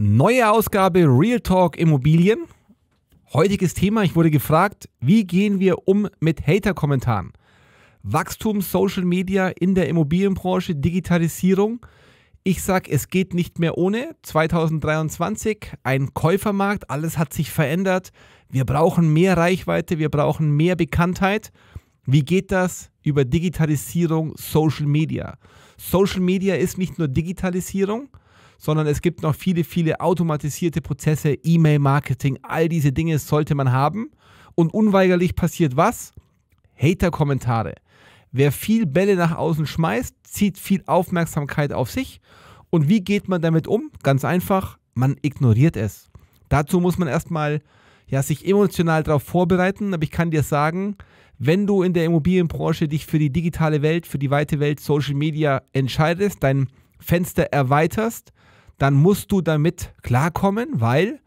Neue Ausgabe Real Talk Immobilien. Heutiges Thema, ich wurde gefragt, wie gehen wir um mit Hater-Kommentaren? Wachstum, Social Media in der Immobilienbranche, Digitalisierung. Ich sage, es geht nicht mehr ohne. 2023, ein Käufermarkt, alles hat sich verändert. Wir brauchen mehr Reichweite, wir brauchen mehr Bekanntheit. Wie geht das? Über Digitalisierung, Social Media. Social Media ist nicht nur Digitalisierung, sondern es gibt noch viele, viele automatisierte Prozesse, E-Mail-Marketing, all diese Dinge sollte man haben. Und unweigerlich passiert was? Hater-Kommentare. Wer viel Bälle nach außen schmeißt, zieht viel Aufmerksamkeit auf sich. Und wie geht man damit um? Ganz einfach, man ignoriert es. Dazu muss man erstmal ja, sich emotional darauf vorbereiten. Aber ich kann dir sagen, wenn du in der Immobilienbranche dich für die digitale Welt, für die weite Welt, Social Media entscheidest, dein Fenster erweiterst, dann musst du damit klarkommen, weil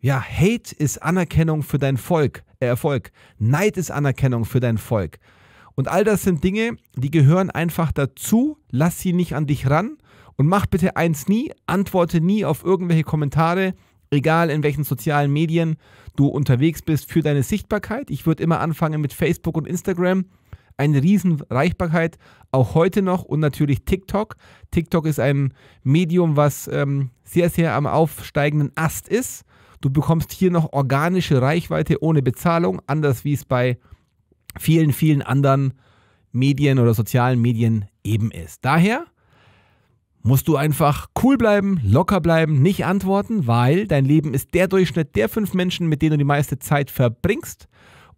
ja, Hate ist Anerkennung für dein Volk, äh, Erfolg. Neid ist Anerkennung für dein Volk. Und all das sind Dinge, die gehören einfach dazu. Lass sie nicht an dich ran und mach bitte eins nie, antworte nie auf irgendwelche Kommentare, egal in welchen sozialen Medien du unterwegs bist für deine Sichtbarkeit. Ich würde immer anfangen mit Facebook und Instagram eine riesen Reichbarkeit, auch heute noch und natürlich TikTok. TikTok ist ein Medium, was ähm, sehr, sehr am aufsteigenden Ast ist. Du bekommst hier noch organische Reichweite ohne Bezahlung, anders wie es bei vielen, vielen anderen Medien oder sozialen Medien eben ist. Daher musst du einfach cool bleiben, locker bleiben, nicht antworten, weil dein Leben ist der Durchschnitt der fünf Menschen, mit denen du die meiste Zeit verbringst.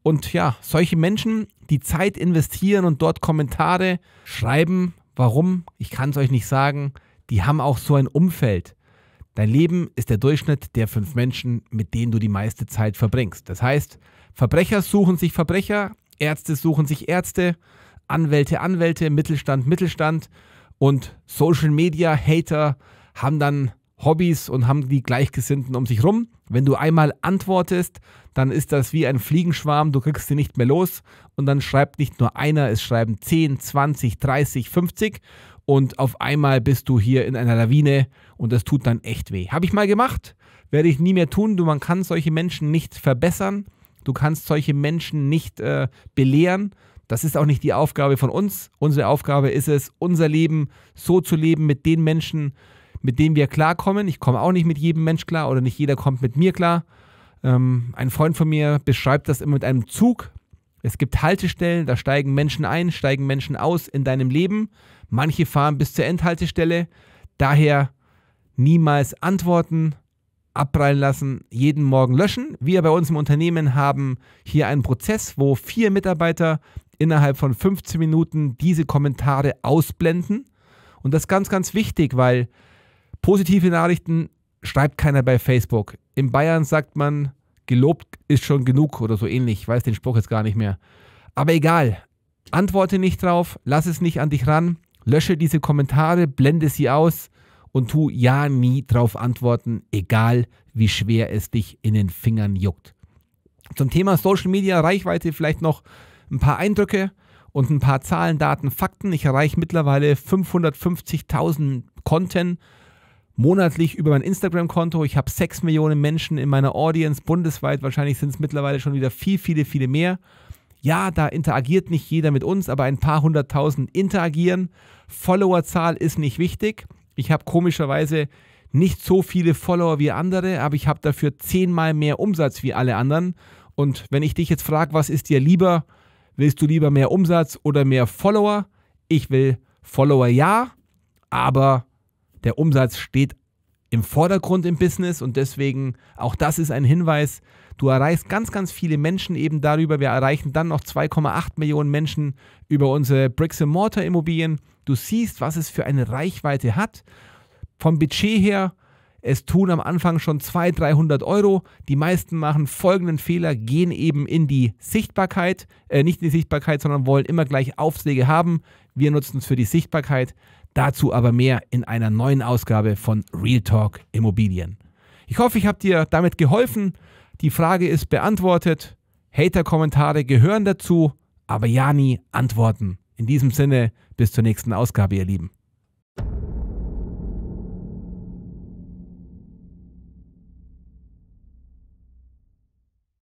Und ja, solche Menschen, die Zeit investieren und dort Kommentare schreiben, warum, ich kann es euch nicht sagen, die haben auch so ein Umfeld. Dein Leben ist der Durchschnitt der fünf Menschen, mit denen du die meiste Zeit verbringst. Das heißt, Verbrecher suchen sich Verbrecher, Ärzte suchen sich Ärzte, Anwälte, Anwälte, Mittelstand, Mittelstand und Social Media Hater haben dann Hobbys und haben die Gleichgesinnten um sich rum. Wenn du einmal antwortest, dann ist das wie ein Fliegenschwarm, du kriegst sie nicht mehr los und dann schreibt nicht nur einer, es schreiben 10, 20, 30, 50 und auf einmal bist du hier in einer Lawine und das tut dann echt weh. Habe ich mal gemacht, werde ich nie mehr tun, du, man kann solche Menschen nicht verbessern, du kannst solche Menschen nicht äh, belehren. Das ist auch nicht die Aufgabe von uns. Unsere Aufgabe ist es, unser Leben so zu leben mit den Menschen, mit dem wir klarkommen. Ich komme auch nicht mit jedem Mensch klar oder nicht jeder kommt mit mir klar. Ähm, ein Freund von mir beschreibt das immer mit einem Zug. Es gibt Haltestellen, da steigen Menschen ein, steigen Menschen aus in deinem Leben. Manche fahren bis zur Endhaltestelle. Daher niemals antworten, abprallen lassen, jeden Morgen löschen. Wir bei uns im Unternehmen haben hier einen Prozess, wo vier Mitarbeiter innerhalb von 15 Minuten diese Kommentare ausblenden. Und das ist ganz, ganz wichtig, weil Positive Nachrichten schreibt keiner bei Facebook. In Bayern sagt man, gelobt ist schon genug oder so ähnlich. Ich weiß den Spruch jetzt gar nicht mehr. Aber egal. Antworte nicht drauf, lass es nicht an dich ran, lösche diese Kommentare, blende sie aus und tu ja nie drauf antworten, egal wie schwer es dich in den Fingern juckt. Zum Thema Social Media Reichweite vielleicht noch ein paar Eindrücke und ein paar Zahlen, Daten, Fakten. Ich erreiche mittlerweile 550.000 Konten monatlich über mein Instagram-Konto. Ich habe 6 Millionen Menschen in meiner Audience bundesweit. Wahrscheinlich sind es mittlerweile schon wieder viel, viele, viele mehr. Ja, da interagiert nicht jeder mit uns, aber ein paar hunderttausend interagieren. Followerzahl ist nicht wichtig. Ich habe komischerweise nicht so viele Follower wie andere, aber ich habe dafür zehnmal mehr Umsatz wie alle anderen. Und wenn ich dich jetzt frage, was ist dir lieber? Willst du lieber mehr Umsatz oder mehr Follower? Ich will Follower ja, aber der Umsatz steht im Vordergrund im Business und deswegen auch das ist ein Hinweis. Du erreichst ganz, ganz viele Menschen eben darüber. Wir erreichen dann noch 2,8 Millionen Menschen über unsere Bricks and Mortar Immobilien. Du siehst, was es für eine Reichweite hat. Vom Budget her, es tun am Anfang schon 200, 300 Euro. Die meisten machen folgenden Fehler, gehen eben in die Sichtbarkeit, äh, nicht in die Sichtbarkeit, sondern wollen immer gleich Aufträge haben. Wir nutzen es für die Sichtbarkeit. Dazu aber mehr in einer neuen Ausgabe von Real Talk Immobilien. Ich hoffe, ich habe dir damit geholfen. Die Frage ist beantwortet. Hater-Kommentare gehören dazu, aber ja nie antworten. In diesem Sinne, bis zur nächsten Ausgabe, ihr Lieben.